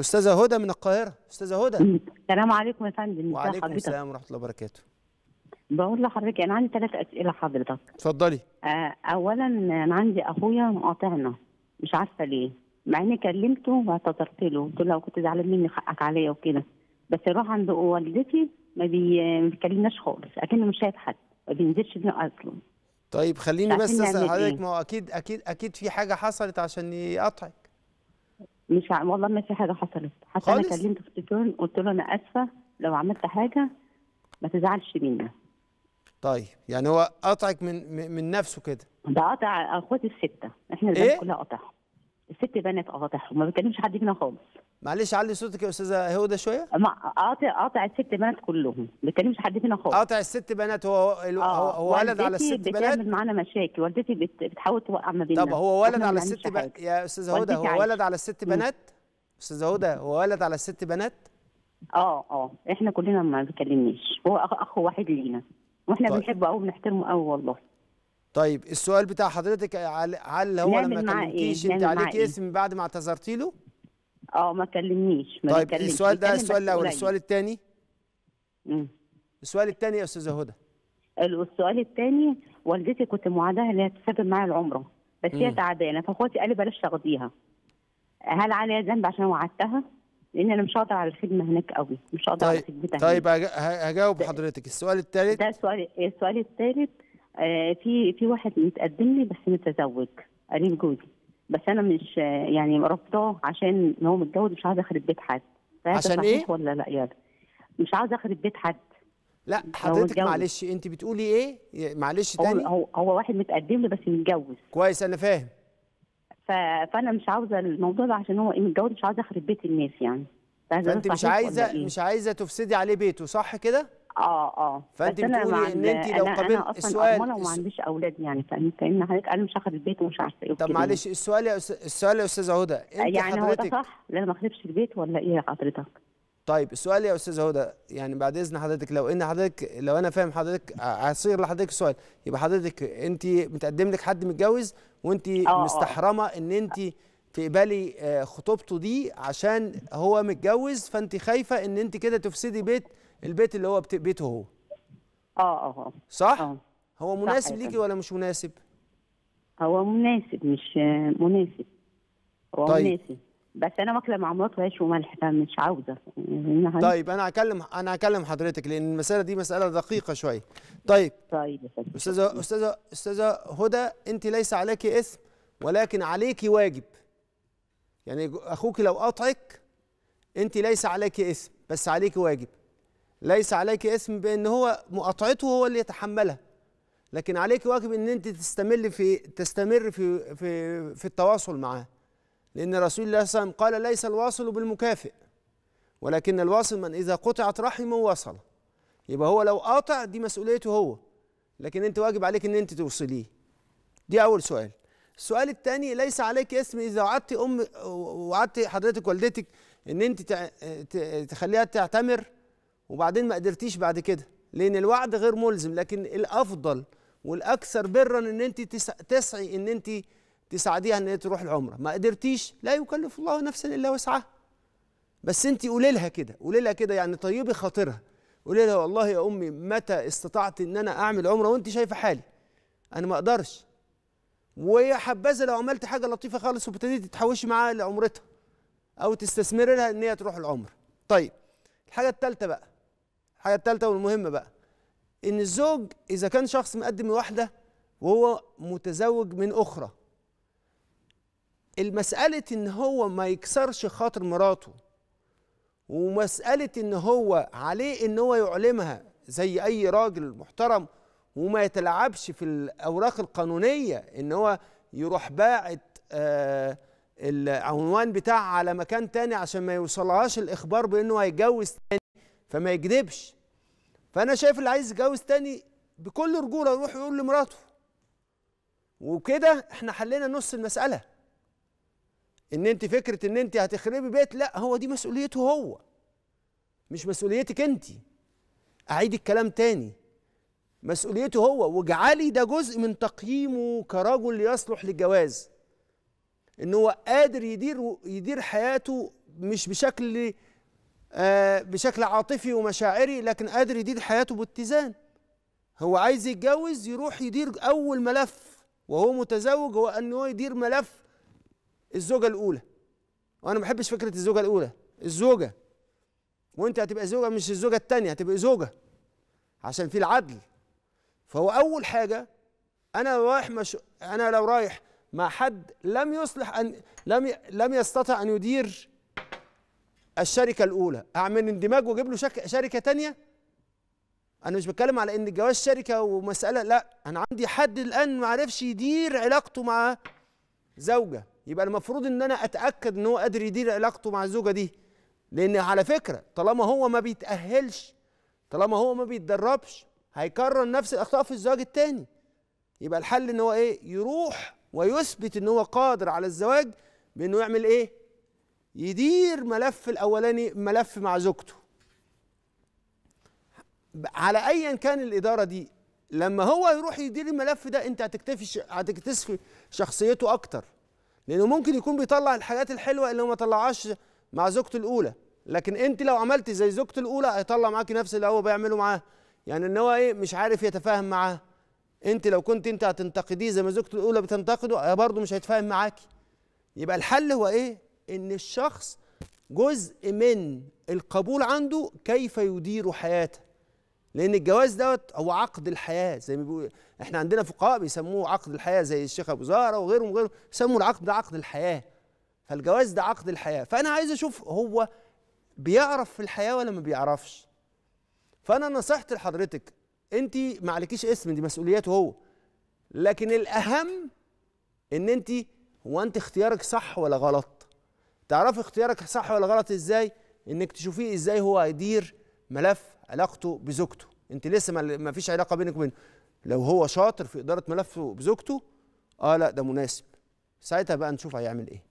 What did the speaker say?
استاذه هدى من القاهره استاذه هدى السلام عليكم يا فندم وعليكم السلام ورحمه الله وبركاته بقول لحضرتك انا عندي ثلاث اسئله حضرتك اتفضلي آه، اولا انا عندي اخويا مقاطعنا مش عارفه ليه مع اني كلمته واعتذرت له قلت له لو كنت زعلان مني حقك عليا وكده بس يروح عند والدتي ما بيكلمناش خالص اكنه مش شايف حد ما بينزلش بينا اصلا طيب خليني بس اسال يعني حضرتك إيه؟ ما هو اكيد اكيد اكيد في حاجه حصلت عشان يقطعك مش ع... والله ما في حاجه حصلت حتى خالص. انا كلمته في التليفون قلت له انا اسفه لو عملت حاجه ما تزعلش مني طيب يعني هو قطعك من من نفسه كده ده قطع اخواتي السته احنا إيه؟ كلها قطع ست بنات قاطعهم ما بتكلمش حد فينا خالص معلش علي صوتك يا استاذه هدى شويه قاطع قاطع الست بنات كلهم ما بتكلمش حد فينا خالص قاطع الست بنات هو هو, آه. هو ولد على الست بنات والدتي معانا مشاكل والدتي بت... بتحاول توقع ما بيننا طب هو ولد على الست ب... يا استاذه هدى هو ولد على الست بنات استاذه هدى هو ولد على الست بنات اه اه احنا كلنا ما بيكلمنيش هو اخ وحيد لينا واحنا طيب. بنحبه قوي بنحترمه قوي والله طيب السؤال بتاع حضرتك هل هو لما كلمتيش انت عليك إيه؟ اسم بعد ما اعتذرتي له؟ اه ما كلمنيش ما طيب كلمنيش. السؤال ده السؤال الاول السؤال الثاني السؤال الثاني يا استاذه هدى السؤال الثاني والدتي كنت معاداه ان هي تسافر معايا العمره بس هي تعبانه فاخواتي قالوا بلاش تاخديها هل عليا ذنب عشان وعدتها؟ لان انا مش هقدر على الخدمه هناك قوي مش هقدر طيب على خدمتها طيب هجاوب حضرتك السؤال الثالث ده السؤال السؤال الثالث آه، في في واحد متقدم لي بس متزوج قريب جوزي بس انا مش يعني رافضاه عشان هو متجوز مش عايز اخرب بيت حد عشان ايه؟ ولا لا يا مش عايز اخرب بيت حد لا حضرتك معلش انت بتقولي ايه معلش تاني هو هو واحد متقدم لي بس متجوز كويس انا فاهم فانا مش عاوزه الموضوع ده عشان هو إيه متجوز مش عايزه اخرب بيت الناس يعني فانت مش عايزه إيه؟ مش عايزه تفسدي عليه بيته صح كده اه اه فانت بتقولي ان انت لو قابلت أنا أصلاً السؤال انا وما عنديش اولاد يعني فاهمين كان حضرتك انا مش هاخد البيت ومش عارفه ايه طب معلش السؤال يا السؤال يا استاذه هدى انت يعني حضرتك هو ده صح لا ما اخدش البيت ولا ايه يا حضرتك طيب السؤال يا استاذه هدى يعني بعد اذن حضرتك لو ان حضرتك لو انا فاهم حضرتك هصيغ لحضرتك السؤال يبقى حضرتك انت متقدم لك حد متجوز وانت آه، آه. مستحرمه ان انت تقبلي آه، خطوبته دي عشان هو متجوز فانت خايفه ان انت كده تفسدي بيت البيت اللي هو بيته هو آه،, اه اه صح آه. هو مناسب ليكي ولا مش مناسب هو مناسب مش مناسب هو طيب. مناسب بس انا واكله مع مراته عيش وملح فمش عاوزه يعني طيب انا هكلم انا هكلم حضرتك لان المساله دي مساله دقيقه شويه طيب طيب استاذه استاذه استاذه هدى انت ليس عليك اثم ولكن عليك واجب يعني اخوك لو قطعك انت ليس عليك اثم بس عليك واجب ليس عليك اسم بان هو مقاطعته هو اللي يتحملها لكن عليك واجب ان انت تستمر في تستمر في في في التواصل معاه لان رسول الله صلى الله عليه وسلم قال ليس الواصل بالمكافئ ولكن الواصل من اذا قطعت رحمه وصل يبقى هو لو قاطع دي مسؤوليته هو لكن انت واجب عليك ان انت توصليه دي اول سؤال السؤال الثاني ليس عليك اسم اذا وعدت ام وعدت حضرتك والدتك ان انت تخليها تعتمر وبعدين ما قدرتيش بعد كده لان الوعد غير ملزم لكن الافضل والاكثر برا ان انت تسعي ان انت تساعديها ان هي تروح العمره ما قدرتيش لا يكلف الله نفسا الا وسعها بس انت قولي لها كده قولي لها كده يعني طيبي خاطرها قولي لها والله يا امي متى استطعت ان انا اعمل عمره وانت شايفه حالي انا ما اقدرش ويا حبذا لو عملت حاجه لطيفه خالص وابتديتي تحوشي معاها لعمرتها او تستثمري لها ان هي تروح العمره طيب الحاجه الثالثه بقى الحاجه الثالثه والمهمه بقى ان الزوج اذا كان شخص مقدم لواحده وهو متزوج من اخرى المساله ان هو ما يكسرش خاطر مراته ومساله ان هو عليه ان هو يعلمها زي اي راجل محترم وما يتلاعبش في الاوراق القانونيه ان هو يروح باعت آه، العنوان بتاعها على مكان تاني عشان ما يوصلهاش الاخبار بانه هيتجوز تاني فما يكذبش فانا شايف اللي عايز يتجوز تاني بكل رجوله يروح يقول لمراته وكده احنا حلينا نص المساله ان انت فكره ان انت هتخربي بيت لا هو دي مسؤوليته هو مش مسؤوليتك انت اعيد الكلام تاني مسؤوليته هو واجعلي ده جزء من تقييمه كرجل يصلح للجواز ان هو قادر يدير يدير حياته مش بشكل آه، بشكل عاطفي ومشاعري لكن قادر يدير حياته باتزان هو عايز يتجوز يروح يدير اول ملف وهو متزوج هو ان هو يدير ملف الزوجه الاولى وانا ما بحبش فكره الزوجه الاولى الزوجه وانت هتبقى زوجه مش الزوجه الثانيه هتبقى زوجه عشان في العدل فهو اول حاجه انا رايح مش انا لو رايح مع حد لم يصلح ان لم لم يستطع ان يدير الشركه الاولى اعمل اندماج واجيب له شركه تانية انا مش بتكلم على ان الجواز شركه ومساله لا انا عندي حد الان ما عرفش يدير علاقته مع زوجه يبقى المفروض ان انا اتاكد ان هو قادر يدير علاقته مع الزوجه دي لان على فكره طالما هو ما بيتاهلش طالما هو ما بيتدربش هيكرر نفس الاخطاء في الزواج التاني يبقى الحل ان هو ايه يروح ويثبت ان هو قادر على الزواج بانه يعمل ايه يدير ملف الاولاني ملف مع زوجته على ايا كان الاداره دي لما هو يروح يدير الملف ده انت هتكتفي هتكتسفي شخصيته اكتر لانه ممكن يكون بيطلع الحاجات الحلوه اللي هو ما طلعهاش مع زوجته الاولى لكن انت لو عملتي زي زوجته الاولى هيطلع معاكي نفس اللي هو بيعمله معاه يعني ان هو ايه مش عارف يتفاهم معاه انت لو كنت انت هتنتقديه زي ما زوجته الاولى بتنتقده برضه مش هيتفاهم معاكي يبقى الحل هو ايه ان الشخص جزء من القبول عنده كيف يدير حياته لان الجواز دوت هو عقد الحياه زي ما بيقولوا احنا عندنا فقهاء بيسموه عقد الحياه زي الشيخ ابو زهره وغيرهم وغيرهم سموا العقد ده عقد الحياه فالجواز ده عقد الحياه فانا عايز اشوف هو بيعرف في الحياه ولا ما بيعرفش فانا نصيحتي لحضرتك انت ما عليكيش اسم دي مسؤوليته هو لكن الاهم ان انت هو انت اختيارك صح ولا غلط تعرفي اختيارك صح ولا غلط ازاي انك تشوفيه ازاي هو هيدير ملف علاقته بزوجته انت لسه ما فيش علاقه بينك وبينه لو هو شاطر في اداره ملفه بزوجته اه لا ده مناسب ساعتها بقى نشوف هيعمل ايه